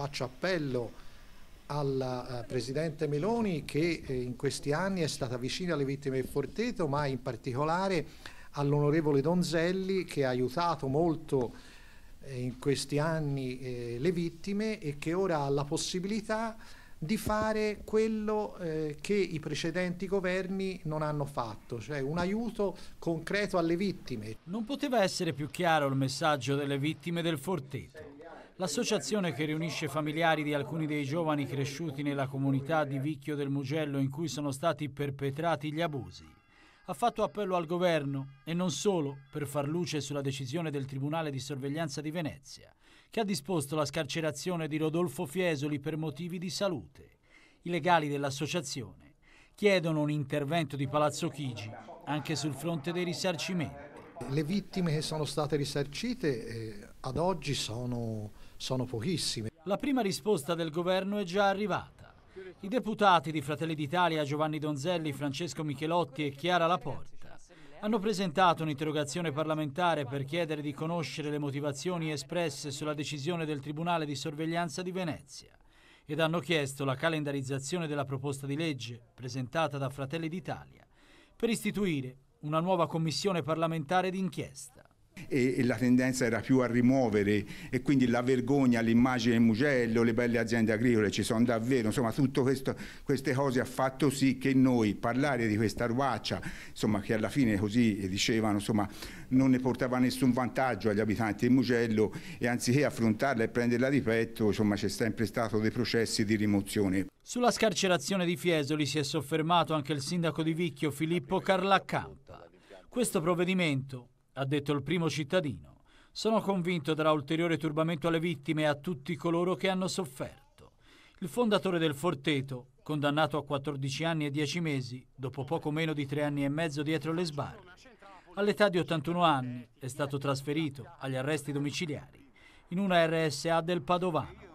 faccio appello al eh, Presidente Meloni che eh, in questi anni è stata vicina alle vittime del Forteto ma in particolare all'onorevole Donzelli che ha aiutato molto eh, in questi anni eh, le vittime e che ora ha la possibilità di fare quello eh, che i precedenti governi non hanno fatto, cioè un aiuto concreto alle vittime. Non poteva essere più chiaro il messaggio delle vittime del Forteto. L'associazione che riunisce familiari di alcuni dei giovani cresciuti nella comunità di Vicchio del Mugello in cui sono stati perpetrati gli abusi ha fatto appello al governo e non solo per far luce sulla decisione del Tribunale di sorveglianza di Venezia, che ha disposto la scarcerazione di Rodolfo Fiesoli per motivi di salute. I legali dell'associazione chiedono un intervento di Palazzo Chigi anche sul fronte dei risarcimenti. Le vittime che sono state risarcite eh, ad oggi sono, sono pochissime. La prima risposta del governo è già arrivata. I deputati di Fratelli d'Italia Giovanni Donzelli, Francesco Michelotti e Chiara Laporta hanno presentato un'interrogazione parlamentare per chiedere di conoscere le motivazioni espresse sulla decisione del Tribunale di sorveglianza di Venezia ed hanno chiesto la calendarizzazione della proposta di legge presentata da Fratelli d'Italia per istituire una nuova commissione parlamentare d'inchiesta e, e la tendenza era più a rimuovere e quindi la vergogna, l'immagine del Mugello, le belle aziende agricole ci sono davvero, insomma tutte queste cose ha fatto sì che noi parlare di questa ruaccia, insomma che alla fine così dicevano, insomma non ne portava nessun vantaggio agli abitanti del Mugello e anziché affrontarla e prenderla di petto, insomma c'è sempre stato dei processi di rimozione. Sulla scarcerazione di Fiesoli si è soffermato anche il sindaco di Vicchio Filippo Carlaccampa. Questo provvedimento, ha detto il primo cittadino. Sono convinto darà ulteriore turbamento alle vittime e a tutti coloro che hanno sofferto. Il fondatore del Forteto, condannato a 14 anni e 10 mesi, dopo poco meno di tre anni e mezzo dietro le sbarre, all'età di 81 anni è stato trasferito agli arresti domiciliari in una RSA del Padovano.